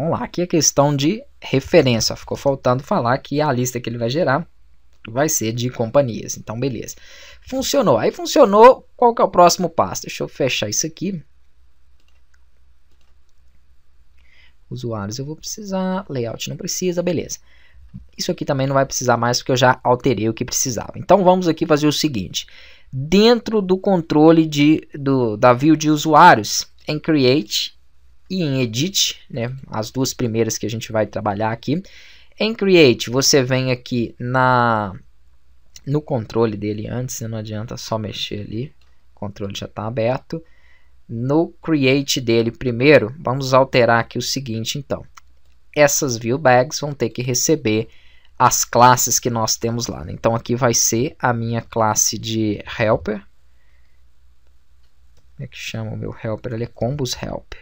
Vamos lá, aqui a é questão de referência. Ficou faltando falar que a lista que ele vai gerar vai ser de companhias. Então, beleza. Funcionou. Aí funcionou. Qual que é o próximo passo? Deixa eu fechar isso aqui. Usuários eu vou precisar, layout não precisa, beleza. Isso aqui também não vai precisar mais porque eu já alterei o que precisava. Então vamos aqui fazer o seguinte. Dentro do controle de, do, da view de usuários, em Create, e em Edit, né? As duas primeiras que a gente vai trabalhar aqui. Em Create, você vem aqui na no controle dele antes, né, não adianta só mexer ali. O controle já está aberto. No Create dele primeiro, vamos alterar aqui o seguinte então. Essas view bags vão ter que receber as classes que nós temos lá. Né? Então aqui vai ser a minha classe de helper. Como é que chama o meu helper? Ele é combos helper.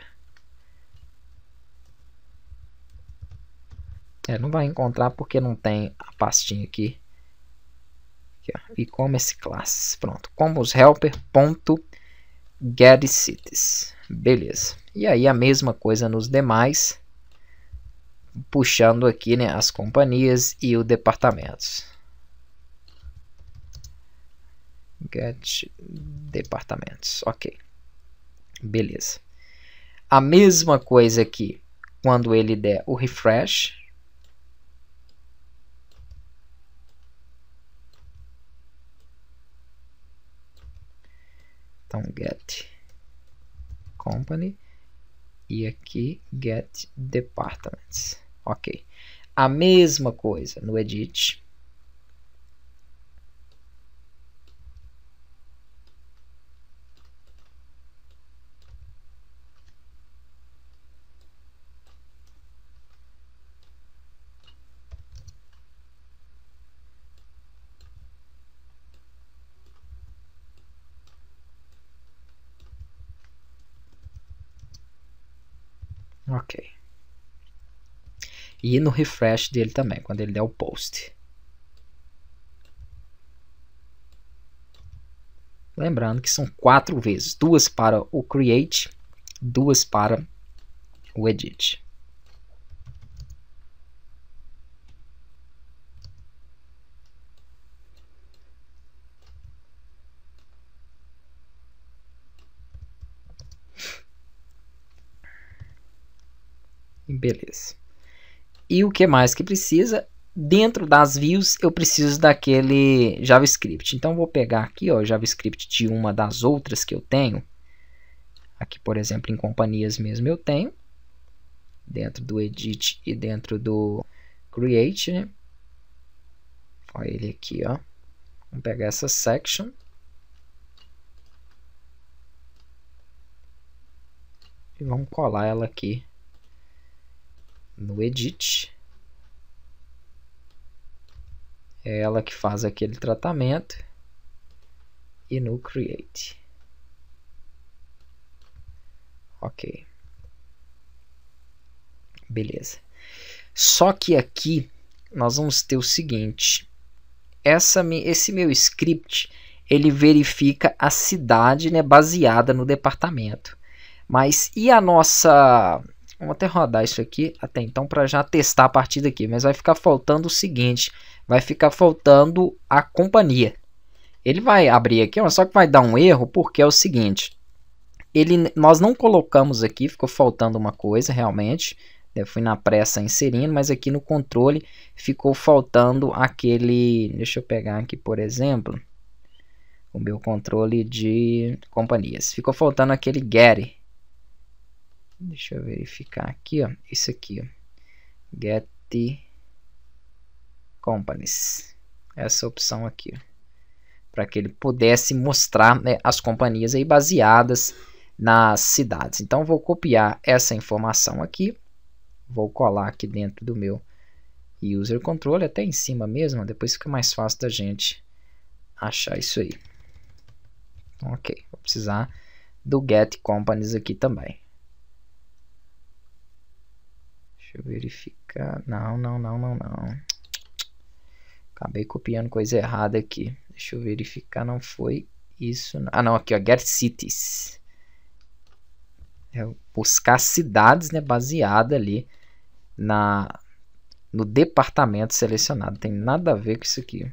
É, não vai encontrar porque não tem a pastinha aqui. aqui e-commerce classes. Pronto. cities Beleza. E aí a mesma coisa nos demais. Puxando aqui né, as companhias e os departamentos. Get departamentos. Ok. Beleza. A mesma coisa aqui quando ele der o refresh Então, get company e aqui get departments. Ok. A mesma coisa no edit. Ok. E no refresh dele também, quando ele der o post. Lembrando que são quatro vezes, duas para o create, duas para o edit. Beleza. E o que mais que precisa? Dentro das views, eu preciso daquele JavaScript. Então, vou pegar aqui o JavaScript de uma das outras que eu tenho. Aqui, por exemplo, em companhias mesmo eu tenho. Dentro do Edit e dentro do Create. Né? Olha ele aqui, ó. Vamos pegar essa section. E vamos colar ela aqui no edit. É ela que faz aquele tratamento. E no create. Ok. Beleza. Só que aqui nós vamos ter o seguinte. Essa, esse meu script, ele verifica a cidade né, baseada no departamento. Mas e a nossa Vamos até rodar isso aqui até então para já testar a partida aqui. Mas vai ficar faltando o seguinte, vai ficar faltando a companhia. Ele vai abrir aqui, só que vai dar um erro porque é o seguinte. Ele, nós não colocamos aqui, ficou faltando uma coisa realmente. Eu fui na pressa inserindo, mas aqui no controle ficou faltando aquele... Deixa eu pegar aqui, por exemplo, o meu controle de companhias. Ficou faltando aquele get Deixa eu verificar aqui, ó. Isso aqui, ó. Get Companies. Essa opção aqui, para que ele pudesse mostrar né, as companhias aí baseadas nas cidades. Então vou copiar essa informação aqui, vou colar aqui dentro do meu user control até em cima mesmo, depois fica mais fácil da gente achar isso aí. Ok, vou precisar do get companies aqui também. Deixa eu verificar. Não, não, não, não, não. Acabei copiando coisa errada aqui. Deixa eu verificar, não foi isso. Ah, não, aqui, ó, get cities. É buscar cidades, né, baseada ali na no departamento selecionado. Tem nada a ver com isso aqui.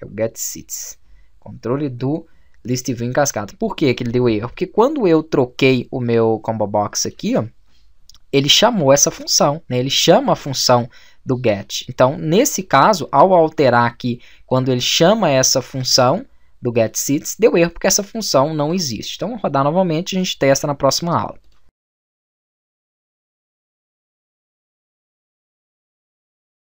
É o get cities. Controle do list view em cascata. Por que, que ele deu erro? Porque quando eu troquei o meu combo box aqui, ó, ele chamou essa função, né? ele chama a função do get. Então, nesse caso, ao alterar aqui, quando ele chama essa função do getSeeds, deu erro porque essa função não existe. Então, vou rodar novamente e a gente testa na próxima aula.